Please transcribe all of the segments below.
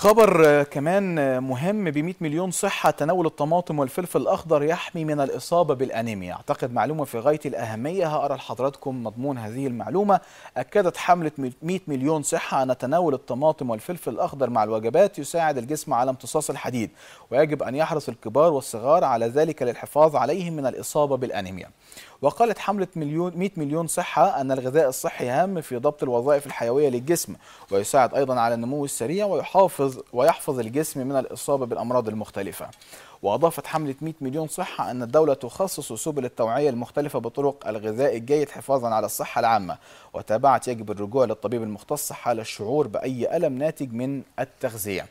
خبر آه، كمان آه، مهم ب 100 مليون صحة تناول الطماطم والفلفل الأخضر يحمي من الإصابة بالأنيميا أعتقد معلومة في غاية الأهمية هقرأ لحضراتكم مضمون هذه المعلومة أكدت حملة 100 مليون صحة أن تناول الطماطم والفلفل الأخضر مع الوجبات يساعد الجسم على امتصاص الحديد ويجب أن يحرص الكبار والصغار على ذلك للحفاظ عليهم من الإصابة بالأنيميا وقالت حملة مليون 100 مليون صحة أن الغذاء الصحي هام في ضبط الوظائف الحيوية للجسم ويساعد أيضا على النمو السريع ويحافظ ويحفظ ويحفظ الجسم من الإصابة بالأمراض المختلفة وأضافت حملة 100 مليون صحة أن الدولة تخصص سبل التوعية المختلفة بطرق الغذاء الجيد حفاظا على الصحة العامة وتابعت يجب الرجوع للطبيب المختص حال الشعور بأي ألم ناتج من التغذية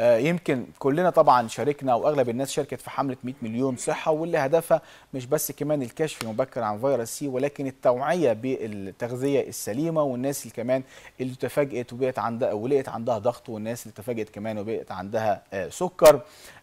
آه، يمكن كلنا طبعا شاركنا واغلب الناس شاركت في حمله 100 مليون صحه واللي هدفها مش بس كمان الكشف مبكر عن فيروس سي ولكن التوعيه بالتغذيه السليمه والناس اللي كمان اللي تفاجئت وبقت عندها ولقيت عندها ضغط والناس اللي تفاجئت كمان وبقت عندها آه، سكر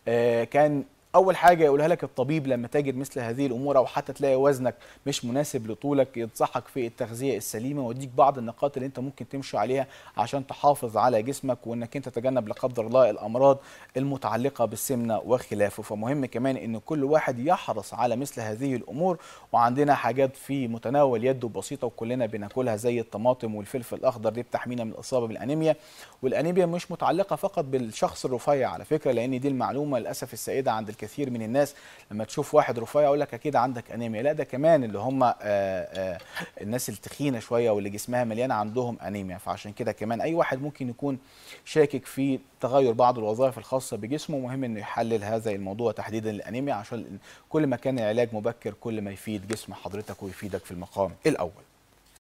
آه، كان اول حاجه يقولها لك الطبيب لما تجد مثل هذه الامور او حتى تلاقي وزنك مش مناسب لطولك ينصحك في التغذيه السليمه ويديك بعض النقاط اللي انت ممكن تمشي عليها عشان تحافظ على جسمك وانك انت تتجنب لا قدر الله الامراض المتعلقه بالسمنه وخلافه فمهم كمان ان كل واحد يحرص على مثل هذه الامور وعندنا حاجات في متناول يده بسيطه وكلنا بناكلها زي الطماطم والفلفل الاخضر دي بتحمينا من الاصابه بالانيميا والانيميا مش متعلقه فقط بالشخص الرفيع على فكره لان دي المعلومه للاسف السائده عند الكثير كثير من الناس لما تشوف واحد رفيع يقول لك اكيد عندك انيميا لا ده كمان اللي هم آه، آه، الناس التخينه شويه واللي جسمها مليان عندهم انيميا فعشان كده كمان اي واحد ممكن يكون شاكك في تغير بعض الوظائف الخاصه بجسمه مهم انه يحلل هذا الموضوع تحديدا الانيميا عشان كل ما كان العلاج مبكر كل ما يفيد جسم حضرتك ويفيدك في المقام الاول